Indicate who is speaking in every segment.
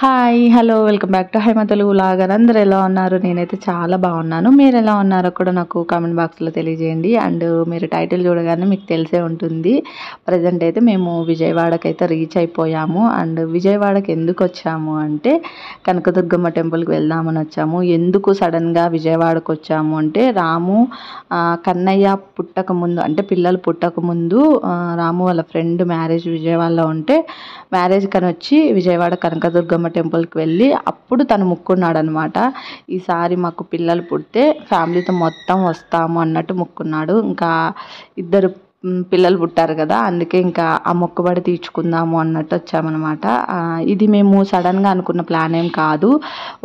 Speaker 1: hi hello welcome back to Haima Telugu vlogger అందరు ఎలా ఉన్నారు నేనైతే చాలా బాగున్నాను మీరు ఎలా ఉన్నారో కూడా నాకు కామెంట్ బాక్స్లో తెలియజేయండి అండ్ మీరు టైటిల్ చూడగానే మీకు తెలిసే ఉంటుంది ప్రజెంట్ అయితే మేము విజయవాడకి అయితే రీచ్ అయిపోయాము అండ్ విజయవాడకి ఎందుకు వచ్చాము అంటే కనకదుర్గమ్మ టెంపుల్కి వెళ్దామని వచ్చాము ఎందుకు సడన్గా విజయవాడకు వచ్చాము అంటే రాము కన్నయ్య పుట్టక ముందు అంటే పిల్లలు పుట్టక ముందు రాము వాళ్ళ ఫ్రెండ్ మ్యారేజ్ విజయవాడలో ఉంటే మ్యారేజ్ కని వచ్చి విజయవాడ కనకదుర్గమ్మ టెంపుల్కి వెళ్ళి అప్పుడు తను మొక్కున్నాడనమాట ఈసారి మాకు పిల్లలు పుడితే ఫ్యామిలీతో మొత్తం వస్తాము అన్నట్టు మొక్కున్నాడు ఇంకా ఇద్దరు పిల్లలు పుట్టారు కదా అందుకే ఇంకా ఆ మొక్కుబడి తీర్చుకుందాము అన్నట్టు వచ్చామన్నమాట ఇది మేము సడన్గా అనుకున్న ప్లాన్ ఏం కాదు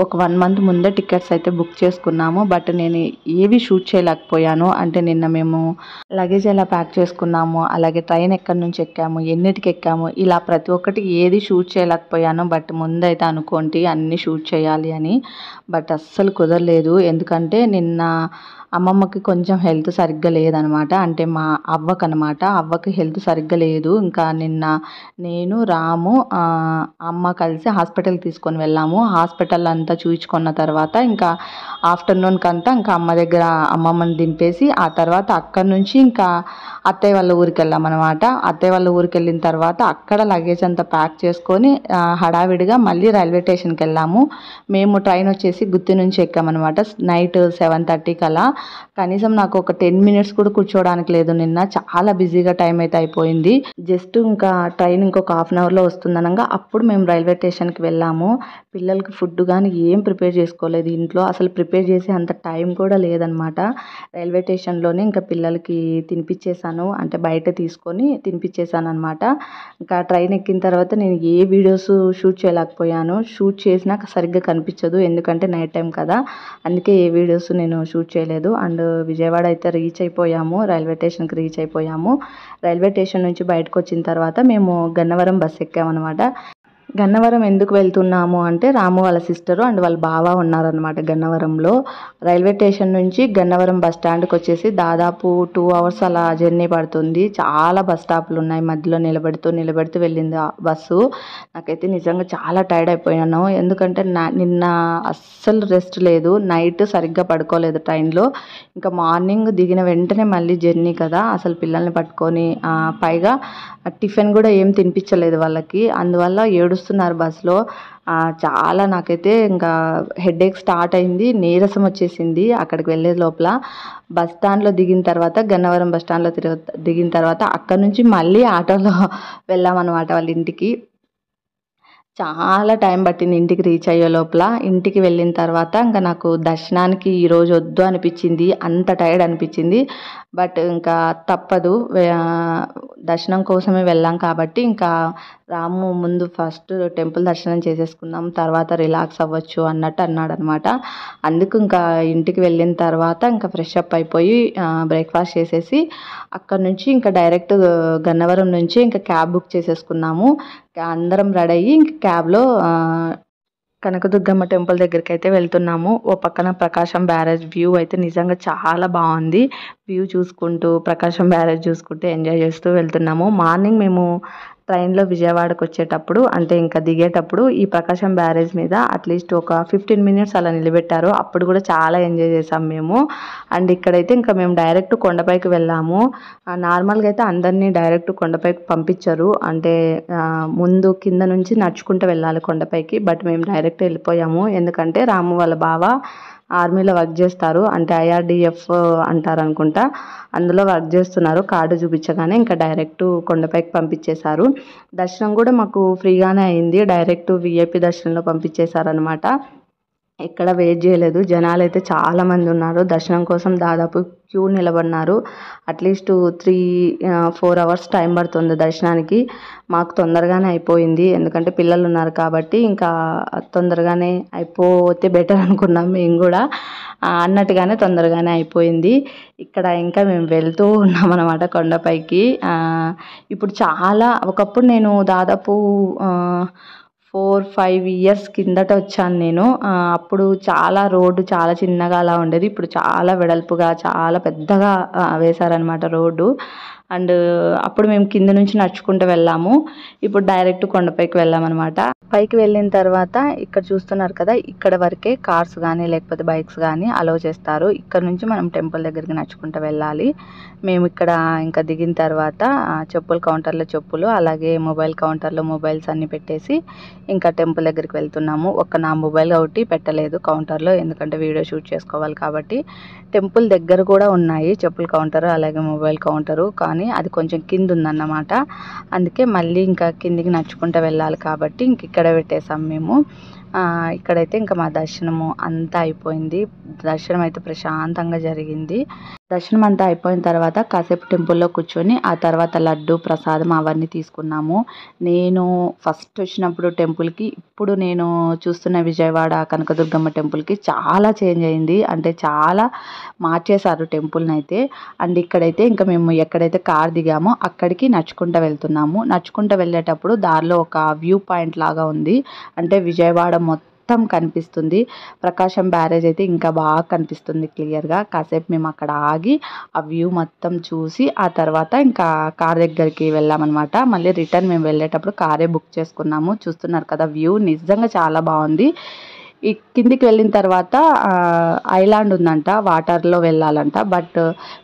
Speaker 1: ఒక వన్ మంత్ ముందే టికెట్స్ అయితే బుక్ చేసుకున్నాము బట్ నేను ఏవి షూట్ చేయలేకపోయాను అంటే నిన్న మేము లగేజ్ ఎలా ప్యాక్ చేసుకున్నాము అలాగే ట్రైన్ ఎక్కడి నుంచి ఎక్కాము ఎన్నిటికి ఎక్కాము ఇలా ప్రతి ఒక్కటి ఏది షూట్ చేయలేకపోయాను బట్ ముందైతే అనుకోండి అన్నీ షూట్ చేయాలి అని బట్ అస్సలు కుదరలేదు ఎందుకంటే నిన్న అమ్మమ్మకి కొంచెం హెల్త్ సరిగ్గా లేదనమాట అంటే మా అవ్వకనమాట అవ్వకి హెల్త్ సరిగ్గా లేదు ఇంకా నిన్న నేను రాము అమ్మ కలిసి హాస్పిటల్ తీసుకొని వెళ్ళాము హాస్పిటల్ అంతా చూయించుకున్న తర్వాత ఇంకా ఆఫ్టర్నూన్ కంతా ఇంకా అమ్మ దగ్గర అమ్మమ్మని దింపేసి ఆ తర్వాత అక్కడి నుంచి ఇంకా అత్తయ్య వాళ్ళ ఊరికి వెళ్ళామన్నమాట అత్తయ్య వాళ్ళ ఊరికి వెళ్ళిన తర్వాత అక్కడ లగేజ్ అంతా ప్యాక్ చేసుకొని హడావిడిగా మళ్ళీ రైల్వే స్టేషన్కి వెళ్ళాము మేము ట్రైన్ వచ్చేసి గుత్తి నుంచి ఎక్కామన్నమాట నైట్ సెవెన్ థర్టీ అలా కనీసం నాకు ఒక టెన్ మినిట్స్ కూడా కూర్చోవడానికి లేదు నిన్న చాలా బిజీగా టైం అయితే అయిపోయింది జస్ట్ ఇంకా ట్రైన్ ఇంకొక హాఫ్ అన్ అవర్లో వస్తుందనగా అప్పుడు మేము రైల్వే స్టేషన్కి వెళ్ళాము పిల్లలకి ఫుడ్ కానీ ఏం ప్రిపేర్ చేసుకోలేదు ఇంట్లో అసలు ప్రిపేర్ చేసే అంత టైం కూడా లేదనమాట రైల్వే స్టేషన్లోనే ఇంకా పిల్లలకి తినిపించేశాను అంటే బయట తీసుకొని తినిపించేశాను అనమాట ఇంకా ట్రైన్ ఎక్కిన తర్వాత నేను ఏ వీడియోస్ షూట్ చేయలేకపోయాను షూట్ చేసినాక సరిగ్గా కనిపించదు ఎందుకంటే నైట్ టైం కదా అందుకే ఏ వీడియోస్ నేను షూట్ చేయలేదు అండ్ విజయవాడ అయితే రీచ్ అయిపోయాము రైల్వే స్టేషన్కి రీచ్ అయిపోయాము రైల్వే స్టేషన్ నుంచి బయటకు వచ్చిన తర్వాత మేము గన్నవరం బస్ ఎక్కామన్నమాట గన్నవరం ఎందుకు వెళ్తున్నాము అంటే రాము వాళ్ళ సిస్టరు అండ్ వాళ్ళ బావ ఉన్నారనమాట గన్నవరంలో రైల్వే స్టేషన్ నుంచి గన్నవరం బస్ స్టాండ్కి వచ్చేసి దాదాపు టూ అవర్స్ అలా జర్నీ పడుతుంది చాలా బస్ స్టాప్లు ఉన్నాయి మధ్యలో నిలబెడుతూ నిలబెడుతూ వెళ్ళింది బస్సు నాకైతే నిజంగా చాలా టైర్డ్ అయిపోయాను ఎందుకంటే నిన్న అస్సలు రెస్ట్ లేదు నైట్ సరిగ్గా పడుకోలేదు ట్రైన్లో ఇంకా మార్నింగ్ దిగిన వెంటనే మళ్ళీ జర్నీ కదా అసలు పిల్లల్ని పట్టుకొని పైగా టిఫిన్ కూడా ఏం తినిపించలేదు వాళ్ళకి అందువల్ల ఏడు వస్తున్నారు బస్సులో చాలా నాకైతే ఇంకా హెడేక్ స్టార్ట్ అయింది నీరసం వచ్చేసింది అక్కడికి వెళ్ళే లోపల బస్ స్టాండ్లో దిగిన తర్వాత గన్నవరం బస్ స్టాండ్లో తిరగ దిగిన తర్వాత అక్కడ నుంచి మళ్ళీ ఆటోలో వెళ్ళామన్నమాట వాళ్ళ ఇంటికి చాలా టైం పట్టింది ఇంటికి రీచ్ అయ్యే లోపల ఇంటికి వెళ్ళిన తర్వాత ఇంకా నాకు దర్శనానికి ఈరోజు వద్దు అనిపించింది అంత టైర్డ్ అనిపించింది బట్ ఇంకా తప్పదు దర్శనం కోసమే వెళ్ళాం కాబట్టి ఇంకా రాము ముందు ఫస్ట్ టెంపుల్ దర్శనం చేసేసుకుందాం తర్వాత రిలాక్స్ అవ్వచ్చు అన్నట్టు అన్నాడు అనమాట అందుకు ఇంకా ఇంటికి వెళ్ళిన తర్వాత ఇంకా ఫ్రెష్ అప్ అయిపోయి బ్రేక్ఫాస్ట్ చేసేసి అక్కడ నుంచి ఇంకా డైరెక్ట్ గన్నవరం నుంచి ఇంకా క్యాబ్ బుక్ చేసేసుకున్నాము అందరం రెడీ అయ్యి ఇంక క్యాబ్లో కనకదుర్గమ్మ టెంపుల్ దగ్గరికి అయితే వెళ్తున్నాము ఓ పక్కన ప్రకాశం బ్యారేజ్ వ్యూ అయితే నిజంగా చాలా బాగుంది వ్యూ చూసుకుంటూ ప్రకాశం బ్యారేజ్ చూసుకుంటూ ఎంజాయ్ చేస్తూ వెళ్తున్నాము మార్నింగ్ మేము ట్రైన్లో విజయవాడకు వచ్చేటప్పుడు అంటే ఇంకా దిగేటప్పుడు ఈ ప్రకాశం బ్యారేజ్ మీద అట్లీస్ట్ ఒక ఫిఫ్టీన్ మినిట్స్ అలా నిలబెట్టారు అప్పుడు కూడా చాలా ఎంజాయ్ చేసాం మేము అండ్ ఇక్కడైతే ఇంకా మేము డైరెక్ట్ కొండపైకి వెళ్ళాము నార్మల్గా అయితే అందరినీ డైరెక్ట్ కొండపైకి పంపించరు అంటే ముందు కింద నుంచి నడుచుకుంటూ వెళ్ళాలి కొండపైకి బట్ మేము డైరెక్ట్ వెళ్ళిపోయాము ఎందుకంటే రాము వాళ్ళ బావ ఆర్మీలో వర్క్ చేస్తారు అంటే ఐఆర్డిఎఫ్ అంటారు అనుకుంటా అందులో వర్క్ చేస్తున్నారు కార్డు చూపించగానే ఇంకా డైరెక్ట్ కొండపైకి పంపించేశారు దర్శనం కూడా మాకు ఫ్రీగానే అయింది డైరెక్ట్ విఐపి దర్శనంలో పంపించేశారనమాట ఎక్కడ వెయిట్ చేయలేదు జనాలు అయితే చాలామంది ఉన్నారు దర్శనం కోసం దాదాపు క్యూ నిలబడినారు at least three four hours time పడుతుంది దర్శనానికి మాకు తొందరగానే అయిపోయింది ఎందుకంటే పిల్లలు ఉన్నారు కాబట్టి ఇంకా తొందరగానే అయిపోతే బెటర్ అనుకున్నాం మేము కూడా అన్నట్టుగానే తొందరగానే అయిపోయింది ఇక్కడ ఇంకా మేము వెళ్తూ ఉన్నాం అనమాట కొండపైకి ఇప్పుడు చాలా ఒకప్పుడు నేను దాదాపు ఫోర్ ఫైవ్ ఇయర్స్ కిందట వచ్చాను నేను అప్పుడు చాలా రోడ్డు చాలా చిన్నగా అలా ఉండేది ఇప్పుడు చాలా వెడల్పుగా చాలా పెద్దగా వేశారనమాట రోడ్డు అండ్ అప్పుడు మేము కింద నుంచి నడుచుకుంటూ వెళ్ళాము ఇప్పుడు డైరెక్ట్ కొండపైకి వెళ్ళామన్నమాట పైకి వెళ్ళిన తర్వాత ఇక్కడ చూస్తున్నారు కదా ఇక్కడ వరకే కార్స్ కానీ లేకపోతే బైక్స్ కానీ అలౌ చేస్తారు ఇక్కడ నుంచి మనం టెంపుల్ దగ్గరికి నడుచుకుంటూ వెళ్ళాలి మేము ఇక్కడ ఇంకా దిగిన తర్వాత చెప్పుల కౌంటర్లో చెప్పులు అలాగే మొబైల్ కౌంటర్లో మొబైల్స్ అన్నీ పెట్టేసి ఇంకా టెంపుల్ దగ్గరికి వెళ్తున్నాము ఒక్క నా మొబైల్ ఒకటి పెట్టలేదు కౌంటర్లో ఎందుకంటే వీడియో షూట్ చేసుకోవాలి కాబట్టి టెంపుల్ దగ్గర కూడా ఉన్నాయి చెప్పుల కౌంటర్ అలాగే మొబైల్ కౌంటరు కానీ అది కొంచెం కింద ఉందన్నమాట అందుకే మళ్ళీ ఇంకా కిందికి నడుచుకుంటూ వెళ్ళాలి కాబట్టి ఇంక ఇక్కడ పెట్టేసాం మేము ఇక్కడైతే ఇంకా మా దర్శనము అంతా అయిపోయింది దర్శనం అయితే ప్రశాంతంగా జరిగింది దర్శనం అంతా అయిపోయిన తర్వాత కాసేపు టెంపుల్లో కూర్చొని ఆ తర్వాత లడ్డు ప్రసాదం అవన్నీ తీసుకున్నాము నేను ఫస్ట్ వచ్చినప్పుడు టెంపుల్కి ఇప్పుడు నేను చూస్తున్న విజయవాడ కనకదుర్గమ్మ టెంపుల్కి చాలా చేంజ్ అయింది అంటే చాలా మార్చేశారు టెంపుల్ని అయితే అండ్ ఇక్కడైతే ఇంకా మేము ఎక్కడైతే కార్ దిగామో అక్కడికి నడుచుకుంటూ వెళ్తున్నాము నడుచుకుంటూ వెళ్ళేటప్పుడు దారిలో ఒక వ్యూ పాయింట్ లాగా ఉంది అంటే విజయవాడ మొత్తం మొత్తం కనిపిస్తుంది ప్రకాశం బ్యారేజ్ అయితే ఇంకా బాగా కనిపిస్తుంది క్లియర్గా కాసేపు మేము అక్కడ ఆగి ఆ వ్యూ మొత్తం చూసి ఆ తర్వాత ఇంకా కార్ దగ్గరికి వెళ్ళామన్నమాట మళ్ళీ రిటర్న్ మేము వెళ్ళేటప్పుడు కారే బుక్ చేసుకున్నాము చూస్తున్నారు కదా వ్యూ నిజంగా చాలా బాగుంది ఈ కిందికి వెళ్ళిన తర్వాత ఐలాండ్ ఉందంట వాటర్లో వెళ్ళాలంట బట్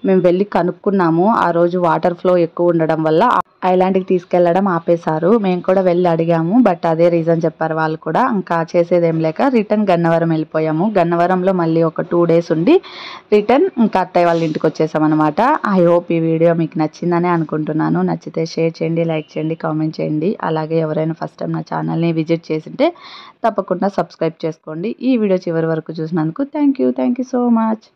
Speaker 1: మేము వెళ్ళి కనుక్కున్నాము ఆ రోజు వాటర్ ఫ్లో ఎక్కువ ఉండడం వల్ల ఐలాండ్కి తీసుకెళ్ళడం ఆపేశారు మేము కూడా వెళ్ళి అడిగాము బట్ అదే రీజన్ చెప్పారు వాళ్ళు కూడా ఇంకా చేసేదేం లేక రిటర్న్ గన్నవరం వెళ్ళిపోయాము గన్నవరంలో మళ్ళీ ఒక టూ డేస్ ఉండి రిటర్న్ ఇంకా అత్తయ్య వాళ్ళ ఇంటికి వచ్చేసామన్నమాట ఐ హోప్ ఈ వీడియో మీకు నచ్చిందని అనుకుంటున్నాను నచ్చితే షేర్ చేయండి లైక్ చేయండి కామెంట్ చేయండి అలాగే ఎవరైనా ఫస్ట్ టైం నా ఛానల్ని విజిట్ చేసింటే తప్పకుండా సబ్స్క్రైబ్ చేసుకోండి చేసుకోండి ఈ వీడియో చివరి వరకు చూసినందుకు thank you thank you so much